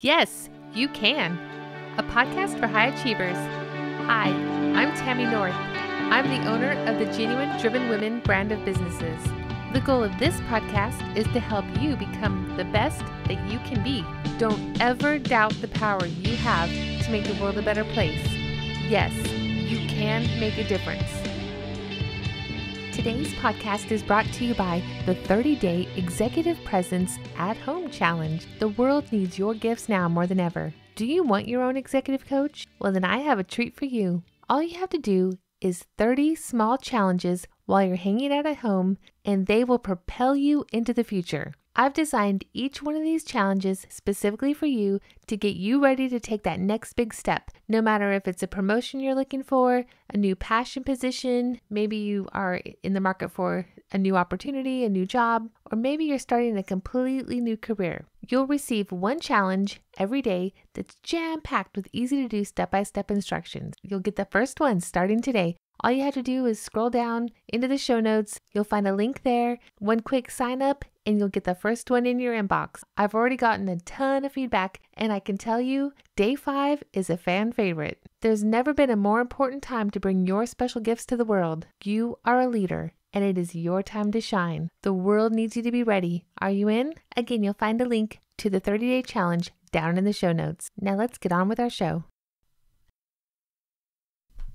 Yes, you can. A podcast for high achievers. Hi, I'm Tammy North. I'm the owner of the Genuine Driven Women brand of businesses. The goal of this podcast is to help you become the best that you can be. Don't ever doubt the power you have to make the world a better place. Yes, you can make a difference. Today's podcast is brought to you by the 30 Day Executive Presence at Home Challenge. The world needs your gifts now more than ever. Do you want your own executive coach? Well, then I have a treat for you. All you have to do is 30 small challenges while you're hanging out at home, and they will propel you into the future. I've designed each one of these challenges specifically for you to get you ready to take that next big step, no matter if it's a promotion you're looking for, a new passion position, maybe you are in the market for a new opportunity, a new job, or maybe you're starting a completely new career. You'll receive one challenge every day that's jam packed with easy to do step by step instructions. You'll get the first one starting today. All you have to do is scroll down into the show notes. You'll find a link there, one quick sign up, and you'll get the first one in your inbox. I've already gotten a ton of feedback, and I can tell you, day five is a fan favorite. There's never been a more important time to bring your special gifts to the world. You are a leader and it is your time to shine. The world needs you to be ready. Are you in? Again, you'll find a link to the 30 day challenge down in the show notes. Now let's get on with our show.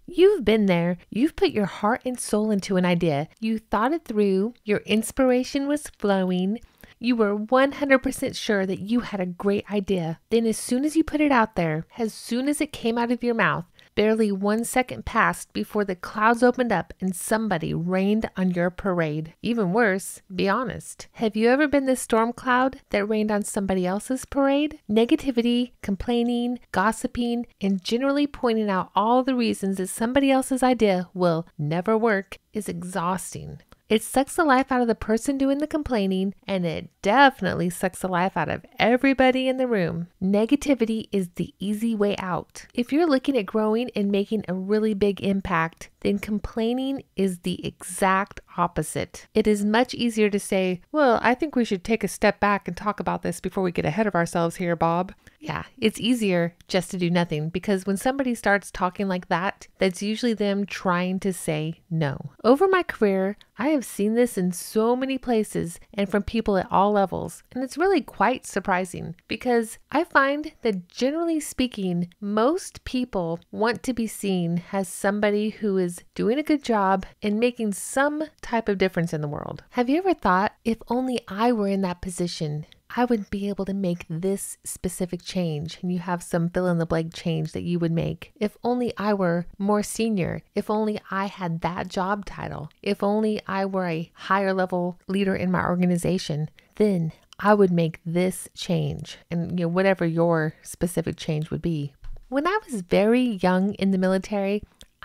You've been there. You've put your heart and soul into an idea. You thought it through. Your inspiration was flowing. You were 100% sure that you had a great idea. Then, as soon as you put it out there, as soon as it came out of your mouth, Barely one second passed before the clouds opened up and somebody rained on your parade. Even worse, be honest. Have you ever been the storm cloud that rained on somebody else's parade? Negativity, complaining, gossiping, and generally pointing out all the reasons that somebody else's idea will never work is exhausting. It sucks the life out of the person doing the complaining, and it definitely sucks the life out of everybody in the room. Negativity is the easy way out. If you're looking at growing and making a really big impact, then complaining is the exact opposite. It is much easier to say, Well, I think we should take a step back and talk about this before we get ahead of ourselves here, Bob. Yeah, it's easier just to do nothing because when somebody starts talking like that, that's usually them trying to say no. Over my career, I have seen this in so many places and from people at all levels, and it's really quite surprising because I find that generally speaking, most people want to be seen as somebody who is is doing a good job and making some type of difference in the world. Have you ever thought, if only I were in that position? I would be able to make this specific change. And you have some fill in the blank change that you would make. If only I were more senior. If only I had that job title. If only I were a higher level leader in my organization, then I would make this change. And you know, whatever your specific change would be. When I was very young in the military,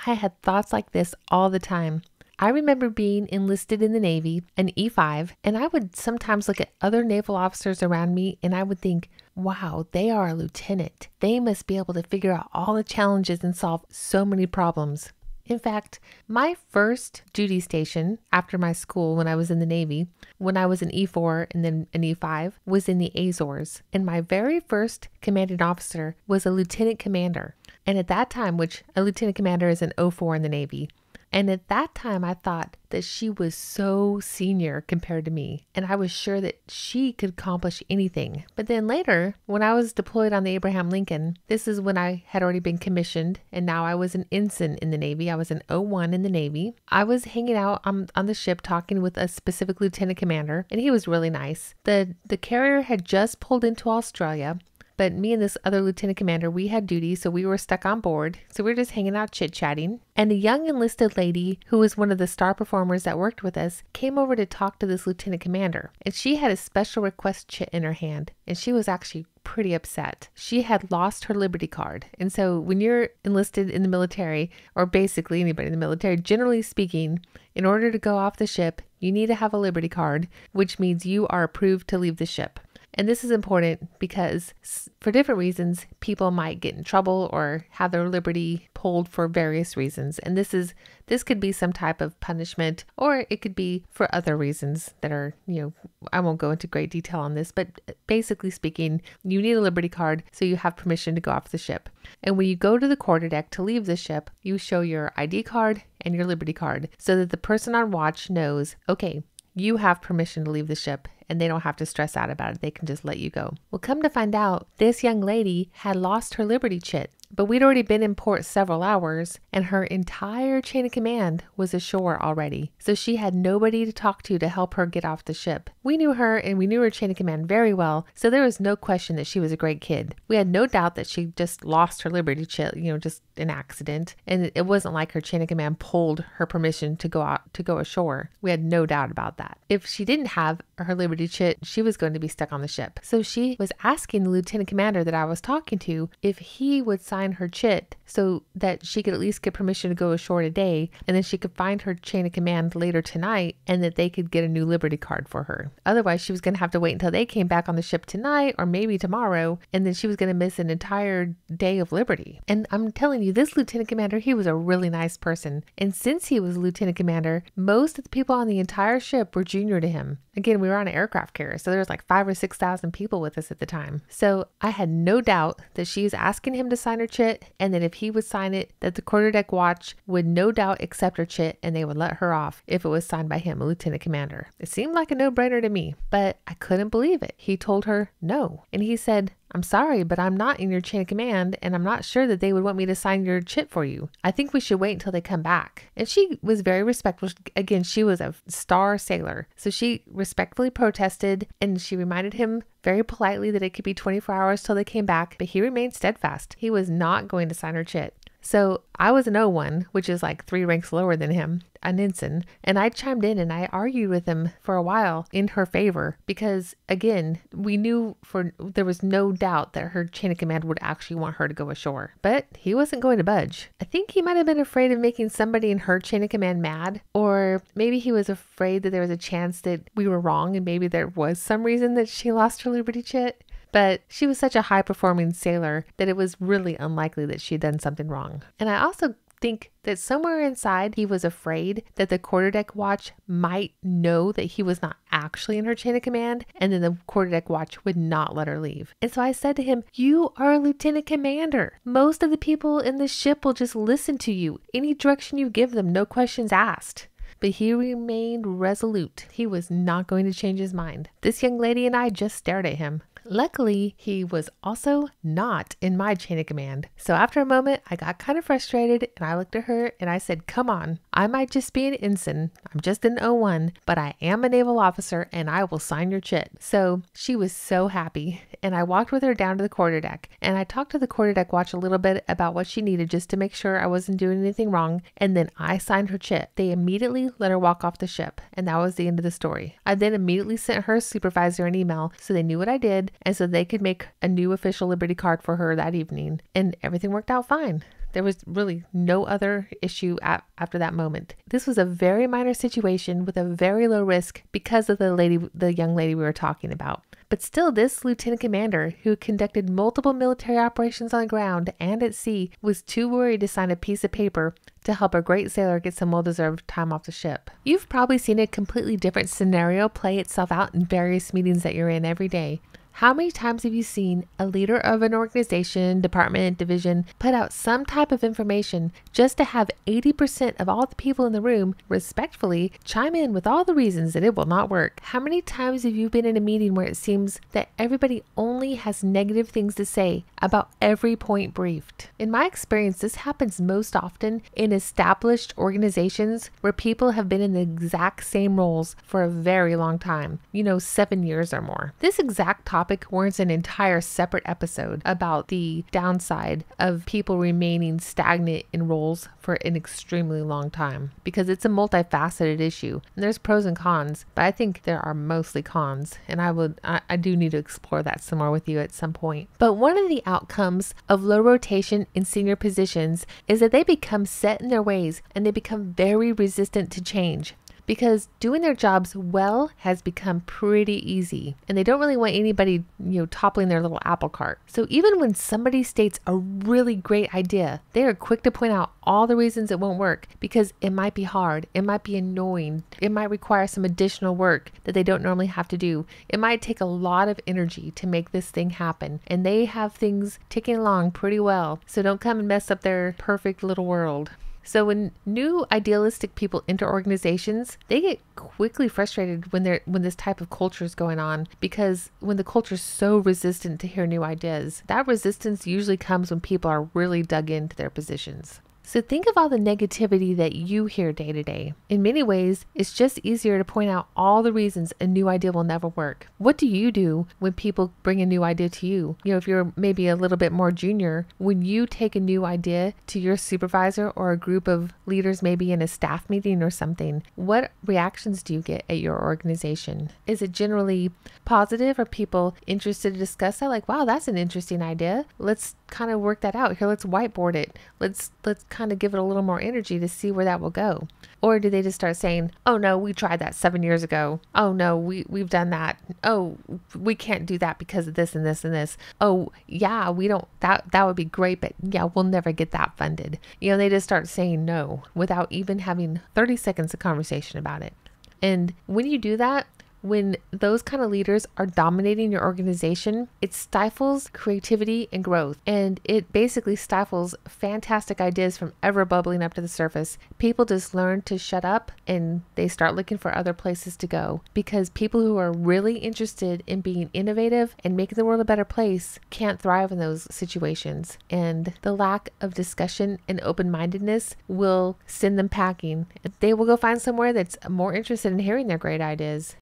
I had thoughts like this all the time. I remember being enlisted in the Navy, an E5, and I would sometimes look at other naval officers around me and I would think, wow, they are a lieutenant. They must be able to figure out all the challenges and solve so many problems. In fact, my first duty station after my school when I was in the Navy, when I was an E4 and then an E5, was in the Azores. And my very first commanding officer was a lieutenant commander. And at that time, which a lieutenant commander is an O4 in the Navy, and at that time, I thought that she was so senior compared to me, and I was sure that she could accomplish anything. But then later, when I was deployed on the Abraham Lincoln, this is when I had already been commissioned, and now I was an ensign in the Navy. I was an 01 in the Navy. I was hanging out on, on the ship talking with a specific lieutenant commander, and he was really nice. The, the carrier had just pulled into Australia, but me and this other lieutenant commander, we had duty, so we were stuck on board. So we were just hanging out, chit chatting. And a young enlisted lady, who was one of the star performers that worked with us, came over to talk to this lieutenant commander. And she had a special request chit in her hand, and she was actually pretty upset. She had lost her Liberty card. And so, when you're enlisted in the military, or basically anybody in the military, generally speaking, in order to go off the ship, you need to have a Liberty card, which means you are approved to leave the ship. And this is important because, for different reasons, people might get in trouble or have their liberty pulled for various reasons. And this is this could be some type of punishment, or it could be for other reasons that are you know I won't go into great detail on this, but basically speaking, you need a liberty card so you have permission to go off the ship. And when you go to the quarterdeck to leave the ship, you show your ID card and your liberty card so that the person on watch knows, okay, you have permission to leave the ship and they don't have to stress out about it. They can just let you go. Well, come to find out, this young lady had lost her liberty chit but we'd already been in port several hours, and her entire chain of command was ashore already, so she had nobody to talk to to help her get off the ship. We knew her and we knew her chain of command very well, so there was no question that she was a great kid. We had no doubt that she just lost her liberty, you know, just an accident, and it wasn't like her chain of command pulled her permission to go out to go ashore. We had no doubt about that. If she didn't have her liberty chit, she was going to be stuck on the ship. So she was asking the lieutenant commander that I was talking to if he would sign find her chit so that she could at least get permission to go ashore today, and then she could find her chain of command later tonight, and that they could get a new Liberty card for her. Otherwise, she was going to have to wait until they came back on the ship tonight or maybe tomorrow, and then she was going to miss an entire day of Liberty. And I'm telling you, this lieutenant commander, he was a really nice person. And since he was a lieutenant commander, most of the people on the entire ship were junior to him. Again, we were on an aircraft carrier, so there was like five or 6,000 people with us at the time. So I had no doubt that she was asking him to sign her chit, and that if he would sign it, that the quarterdeck watch would no doubt accept her chit and they would let her off if it was signed by him, a lieutenant commander. It seemed like a no brainer to me, but I couldn't believe it. He told her no, and he said, I'm sorry, but I'm not in your chain of command, and I'm not sure that they would want me to sign your chit for you. I think we should wait until they come back. And she was very respectful. Again, she was a star sailor. So she respectfully protested and she reminded him very politely that it could be 24 hours till they came back, but he remained steadfast. He was not going to sign her chit. So I was an O1, which is like three ranks lower than him, an ensign, and I chimed in and I argued with him for a while in her favor because again, we knew for there was no doubt that her chain of command would actually want her to go ashore. But he wasn't going to budge. I think he might have been afraid of making somebody in her chain of command mad, or maybe he was afraid that there was a chance that we were wrong and maybe there was some reason that she lost her liberty chit. But she was such a high performing sailor that it was really unlikely that she had done something wrong. And I also think that somewhere inside he was afraid that the quarterdeck watch might know that he was not actually in her chain of command, and then the quarterdeck watch would not let her leave. And so I said to him, You are a lieutenant commander. Most of the people in the ship will just listen to you. Any direction you give them, no questions asked but he remained resolute. He was not going to change his mind. This young lady and I just stared at him. Luckily, he was also not in my chain of command. So after a moment, I got kind of frustrated and I looked at her and I said, Come on, I might just be an ensign. I'm just an 01, but I am a naval officer and I will sign your chit. So she was so happy. And I walked with her down to the quarterdeck and I talked to the quarterdeck watch a little bit about what she needed just to make sure I wasn't doing anything wrong. And then I signed her chit. They immediately let her walk off the ship. And that was the end of the story. I then immediately sent her supervisor an email so they knew what I did and so they could make a new official Liberty card for her that evening, and everything worked out fine. There was really no other issue at, after that moment. This was a very minor situation with a very low risk because of the lady, the young lady we were talking about. But still, this lieutenant commander, who conducted multiple military operations on the ground and at sea, was too worried to sign a piece of paper to help a great sailor get some well deserved time off the ship. You've probably seen a completely different scenario play itself out in various meetings that you're in every day. How many times have you seen a leader of an organization, department, division put out some type of information just to have 80% of all the people in the room respectfully chime in with all the reasons that it will not work? How many times have you been in a meeting where it seems that everybody only has negative things to say about every point briefed? In my experience, this happens most often in established organizations where people have been in the exact same roles for a very long time, you know, seven years or more. This exact topic topic warrants an entire separate episode about the downside of people remaining stagnant in roles for an extremely long time because it's a multifaceted issue and there's pros and cons, but I think there are mostly cons and I would I, I do need to explore that some more with you at some point. But one of the outcomes of low rotation in senior positions is that they become set in their ways and they become very resistant to change because doing their jobs well has become pretty easy and they don't really want anybody, you know, toppling their little apple cart. So even when somebody states a really great idea, they are quick to point out all the reasons it won't work because it might be hard, it might be annoying, it might require some additional work that they don't normally have to do. It might take a lot of energy to make this thing happen, and they have things ticking along pretty well. So don't come and mess up their perfect little world. So when new idealistic people enter organizations, they get quickly frustrated when they're when this type of culture is going on because when the culture is so resistant to hear new ideas, that resistance usually comes when people are really dug into their positions. So think of all the negativity that you hear day to day. In many ways, it's just easier to point out all the reasons a new idea will never work. What do you do when people bring a new idea to you? You know, if you're maybe a little bit more junior, when you take a new idea to your supervisor or a group of leaders, maybe in a staff meeting or something, what reactions do you get at your organization? Is it generally positive? Are people interested to discuss that? Like, wow, that's an interesting idea. Let's kind of work that out here let's whiteboard it let's let's kind of give it a little more energy to see where that will go or do they just start saying oh no we tried that seven years ago oh no we we've done that oh we can't do that because of this and this and this oh yeah we don't that that would be great but yeah we'll never get that funded you know they just start saying no without even having 30 seconds of conversation about it and when you do that when those kind of leaders are dominating your organization, it stifles creativity and growth. And it basically stifles fantastic ideas from ever bubbling up to the surface. People just learn to shut up and they start looking for other places to go because people who are really interested in being innovative and making the world a better place can't thrive in those situations. And the lack of discussion and open mindedness will send them packing. They will go find somewhere that's more interested in hearing their great ideas.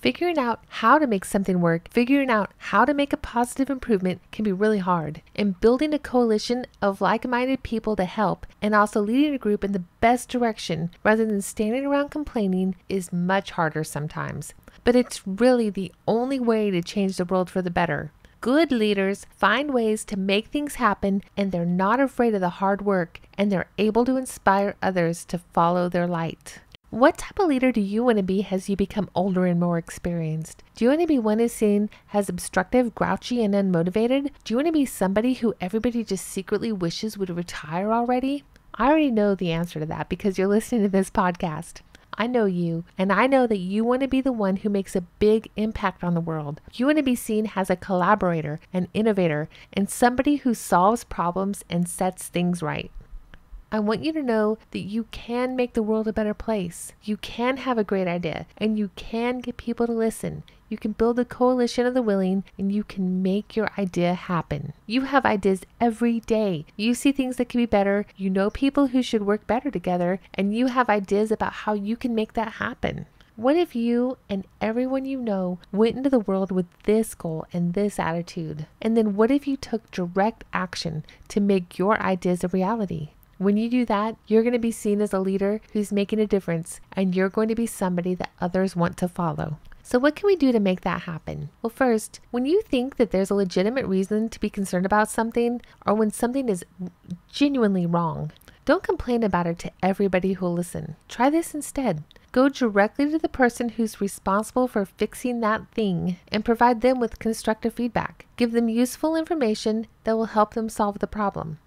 Figuring out how to make something work, figuring out how to make a positive improvement can be really hard. And building a coalition of like minded people to help and also leading a group in the best direction rather than standing around complaining is much harder sometimes. But it's really the only way to change the world for the better. Good leaders find ways to make things happen and they're not afraid of the hard work and they're able to inspire others to follow their light. What type of leader do you want to be as you become older and more experienced? Do you want to be one who's seen as obstructive, grouchy, and unmotivated? Do you want to be somebody who everybody just secretly wishes would retire already? I already know the answer to that because you're listening to this podcast. I know you, and I know that you want to be the one who makes a big impact on the world. You want to be seen as a collaborator, an innovator, and somebody who solves problems and sets things right. I want you to know that you can make the world a better place. You can have a great idea and you can get people to listen. You can build a coalition of the willing and you can make your idea happen. You have ideas every day. You see things that can be better. You know people who should work better together and you have ideas about how you can make that happen. What if you and everyone you know went into the world with this goal and this attitude? And then what if you took direct action to make your ideas a reality? When you do that, you're going to be seen as a leader who's making a difference, and you're going to be somebody that others want to follow. So, what can we do to make that happen? Well, first, when you think that there's a legitimate reason to be concerned about something, or when something is genuinely wrong, don't complain about it to everybody who'll listen. Try this instead. Go directly to the person who's responsible for fixing that thing and provide them with constructive feedback. Give them useful information that will help them solve the problem.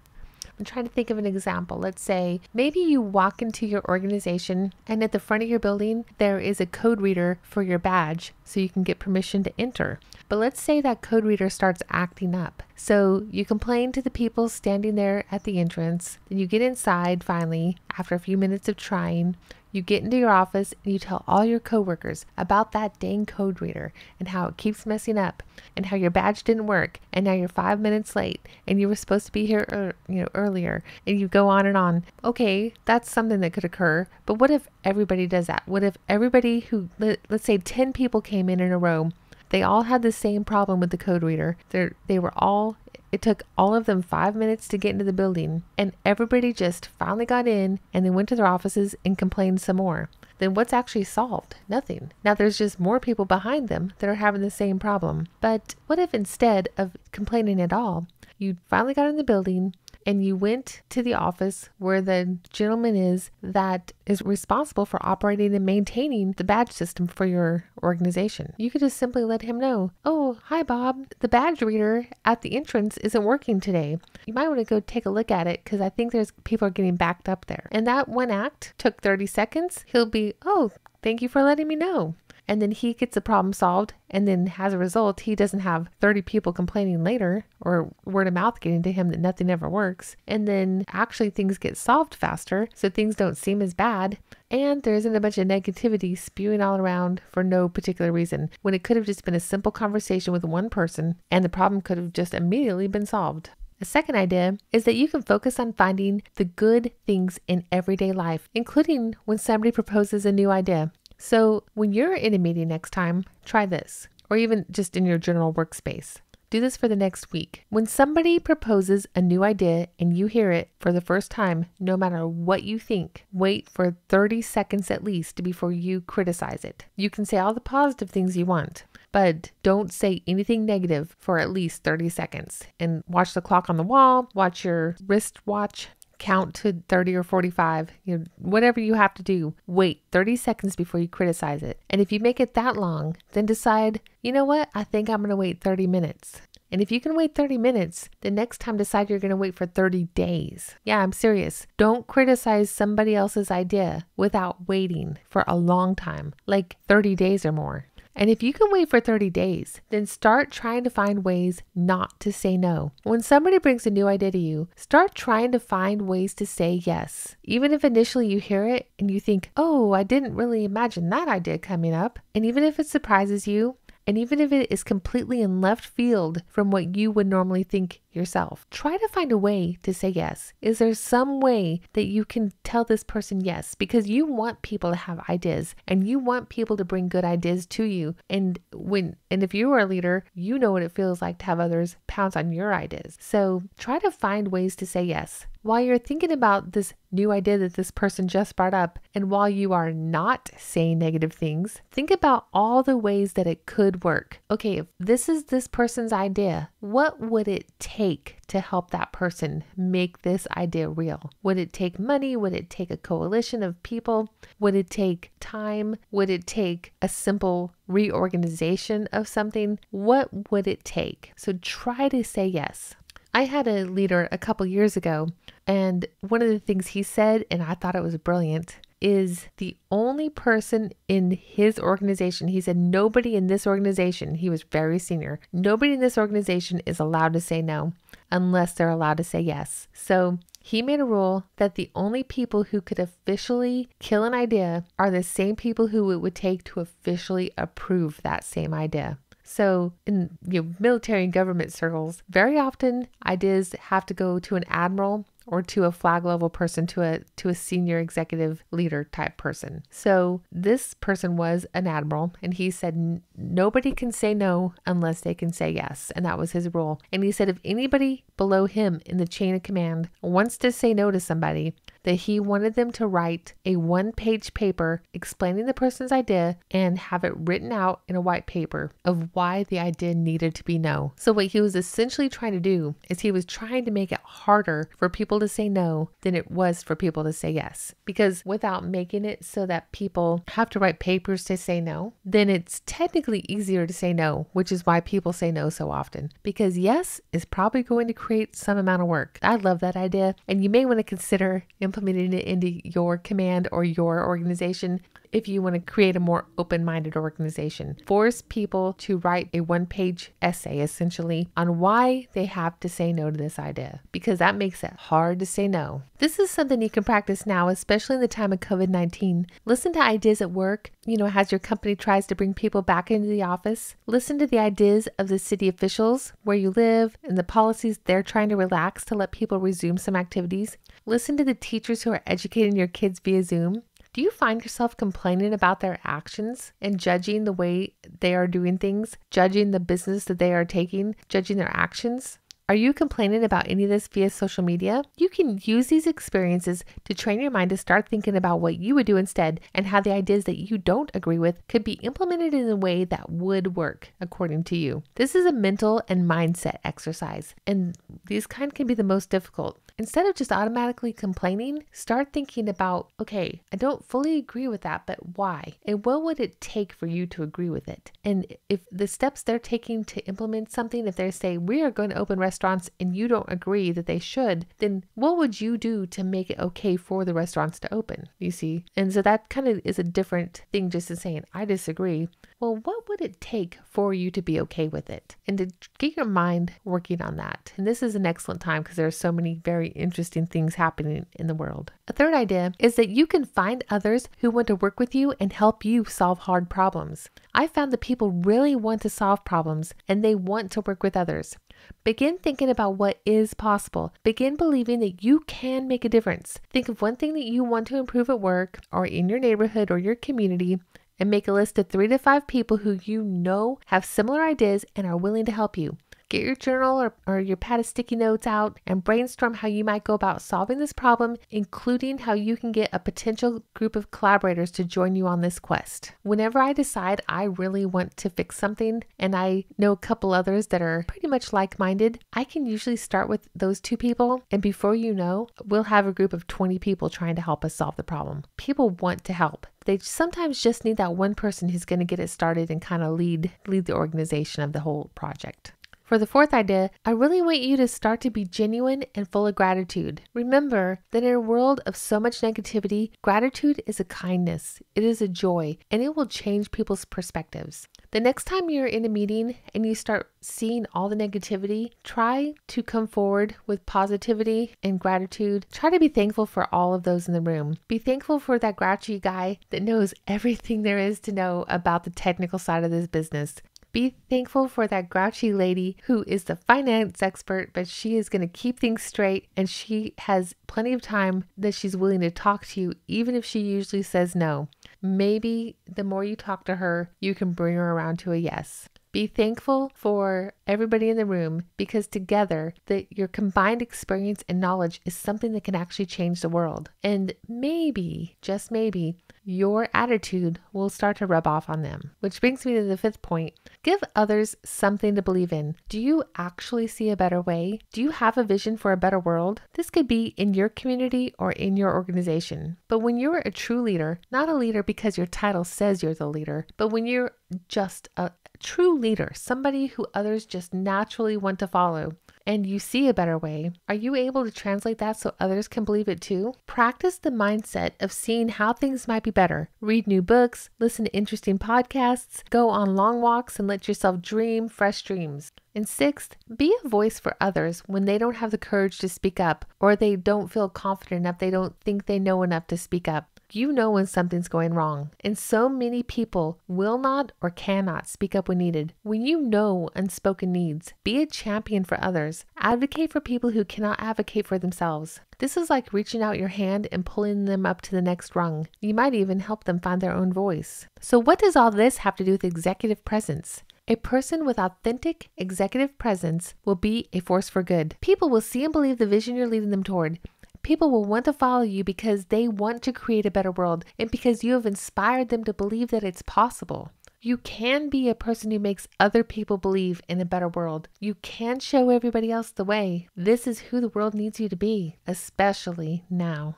I'm trying to think of an example. Let's say maybe you walk into your organization and at the front of your building there is a code reader for your badge so you can get permission to enter. But let's say that code reader starts acting up. So you complain to the people standing there at the entrance, then you get inside finally after a few minutes of trying. You get into your office and you tell all your coworkers about that dang code reader and how it keeps messing up and how your badge didn't work and now you're 5 minutes late and you were supposed to be here er, you know earlier and you go on and on. Okay, that's something that could occur, but what if everybody does that? What if everybody who let, let's say 10 people came in in a row they all had the same problem with the code reader. they they were all it took all of them five minutes to get into the building, and everybody just finally got in and then went to their offices and complained some more. Then what's actually solved? Nothing. Now there's just more people behind them that are having the same problem. But what if instead of complaining at all, you finally got in the building, and you went to the office where the gentleman is that is responsible for operating and maintaining the badge system for your organization. You could just simply let him know, oh, hi, Bob, the badge reader at the entrance isn't working today. You might want to go take a look at it because I think there's people are getting backed up there. And that one act took 30 seconds. He'll be, oh, Thank you for letting me know and then he gets the problem solved and then as a result he doesn't have 30 people complaining later or word of mouth getting to him that nothing ever works and then actually things get solved faster so things don't seem as bad and there isn't a bunch of negativity spewing all around for no particular reason when it could have just been a simple conversation with one person and the problem could have just immediately been solved A second idea is that you can focus on finding the good things in everyday life, including when somebody proposes a new idea. So when you're in a meeting next time, try this, or even just in your general workspace. Do this for the next week. When somebody proposes a new idea and you hear it for the first time, no matter what you think, wait for 30 seconds at least before you criticize it. You can say all the positive things you want, but don't say anything negative for at least 30 seconds. And watch the clock on the wall, watch your wristwatch, count to 30 or 45, you know, whatever you have to do, wait 30 seconds before you criticize it. And if you make it that long, then decide, you know what, I think I'm going to wait 30 minutes. And if you can wait 30 minutes, the next time decide you're going to wait for 30 days. Yeah, I'm serious. Don't criticize somebody else's idea without waiting for a long time, like 30 days or more. And if you can wait for 30 days, then start trying to find ways not to say no. When somebody brings a new idea to you, start trying to find ways to say yes. Even if initially you hear it and you think, oh, I didn't really imagine that idea coming up, and even if it surprises you, and even if it is completely in left field from what you would normally think yourself. Try to find a way to say yes. Is there some way that you can tell this person yes? Because you want people to have ideas and you want people to bring good ideas to you. And when and if you are a leader, you know what it feels like to have others pounce on your ideas. So try to find ways to say yes. While you're thinking about this new idea that this person just brought up, and while you are not saying negative things, think about all the ways that it could work. Okay, if this is this person's idea, what would it take? take to help that person make this idea real? Would it take money? Would it take a coalition of people? Would it take time? Would it take a simple reorganization of something? What would it take? So try to say yes. I had a leader a couple years ago, and one of the things he said, and I thought it was brilliant, is the only person in his organization. He said, Nobody in this organization, he was very senior, nobody in this organization is allowed to say no unless they're allowed to say yes. So he made a rule that the only people who could officially kill an idea are the same people who it would take to officially approve that same idea. So, in you know, military and government circles, very often ideas have to go to an admiral or to a flag level person to a to a senior executive leader type person. So this person was an admiral and he said nobody can say no unless they can say yes and that was his rule. And he said if anybody below him in the chain of command wants to say no to somebody, that he wanted them to write a one page paper explaining the person's idea and have it written out in a white paper of why the idea needed to be no. So, what he was essentially trying to do is he was trying to make it harder for people to say no than it was for people to say yes. Because without making it so that people have to write papers to say no, then it's technically easier to say no, which is why people say no so often. Because yes is probably going to create some amount of work. I love that idea, and you may want to consider implementing it into your command or your organization if you want to create a more open minded organization. Force people to write a one page essay essentially on why they have to say no to this idea because that makes it hard to say no. This is something you can practice now, especially in the time of COVID 19. Listen to ideas at work, you know, as your company tries to bring people back into the office. Listen to the ideas of the city officials where you live and the policies they're trying to relax to let people resume some activities. Listen to the teachers who are educating your kids via Zoom. Do you find yourself complaining about their actions and judging the way they are doing things, judging the business that they are taking, judging their actions? Are you complaining about any of this via social media? You can use these experiences to train your mind to start thinking about what you would do instead and how the ideas that you don't agree with could be implemented in a way that would work according to you. This is a mental and mindset exercise, and these kind can be the most difficult. Instead of just automatically complaining, start thinking about, okay, I don't fully agree with that, but why? And what would it take for you to agree with it? And if the steps they're taking to implement something, if they say, we are going to open restaurants restaurants and you don't agree that they should, then what would you do to make it okay for the restaurants to open? You see? And so that kind of is a different thing just to saying, I disagree. Well, what would it take for you to be okay with it? And to get your mind working on that. And this is an excellent time because there are so many very interesting things happening in the world. A third idea is that you can find others who want to work with you and help you solve hard problems. I found that people really want to solve problems and they want to work with others. Begin thinking about what is possible. Begin believing that you can make a difference. Think of one thing that you want to improve at work or in your neighborhood or your community and make a list of three to five people who you know have similar ideas and are willing to help you. Get your journal or, or your pad of sticky notes out and brainstorm how you might go about solving this problem, including how you can get a potential group of collaborators to join you on this quest. Whenever I decide I really want to fix something and I know a couple others that are pretty much like minded, I can usually start with those two people. And before you know, we'll have a group of 20 people trying to help us solve the problem. People want to help they sometimes just need that one person who's going to get it started and kind of lead lead the organization of the whole project. For the fourth idea, I really want you to start to be genuine and full of gratitude. Remember that in a world of so much negativity, gratitude is a kindness, it is a joy, and it will change people's perspectives. The next time you're in a meeting and you start seeing all the negativity, try to come forward with positivity and gratitude. Try to be thankful for all of those in the room. Be thankful for that grouchy guy that knows everything there is to know about the technical side of this business. Be thankful for that grouchy lady who is the finance expert, but she is going to keep things straight and she has plenty of time that she's willing to talk to you, even if she usually says no. Maybe the more you talk to her, you can bring her around to a yes. Be thankful for everybody in the room because together that your combined experience and knowledge is something that can actually change the world. And maybe, just maybe, your attitude will start to rub off on them. Which brings me to the fifth point give others something to believe in. Do you actually see a better way? Do you have a vision for a better world? This could be in your community or in your organization. But when you're a true leader, not a leader because your title says you're the leader, but when you're just a true leader, somebody who others just naturally want to follow, and you see a better way, are you able to translate that so others can believe it too? Practice the mindset of seeing how things might be better. Read new books, listen to interesting podcasts, go on long walks, and let yourself dream fresh dreams. And sixth, be a voice for others when they don't have the courage to speak up or they don't feel confident enough, they don't think they know enough to speak up. You know when something's going wrong, and so many people will not or cannot speak up when needed. When you know unspoken needs, be a champion for others. Advocate for people who cannot advocate for themselves. This is like reaching out your hand and pulling them up to the next rung. You might even help them find their own voice. So, what does all this have to do with executive presence? A person with authentic executive presence will be a force for good. People will see and believe the vision you're leading them toward. People will want to follow you because they want to create a better world and because you have inspired them to believe that it's possible. You can be a person who makes other people believe in a better world. You can show everybody else the way. This is who the world needs you to be, especially now.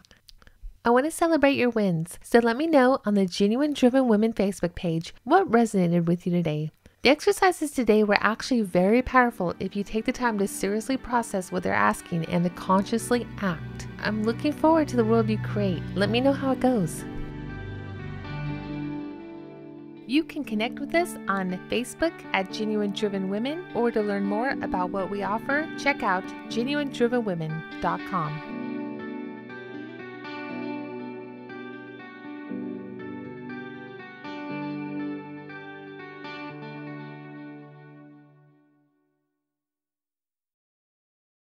I want to celebrate your wins, so let me know on the Genuine Driven Women Facebook page what resonated with you today. The exercises today were actually very powerful if you take the time to seriously process what they're asking and to consciously act. I'm looking forward to the world you create. Let me know how it goes. You can connect with us on Facebook at Genuine Driven Women, or to learn more about what we offer, check out genuinedrivenwomen.com.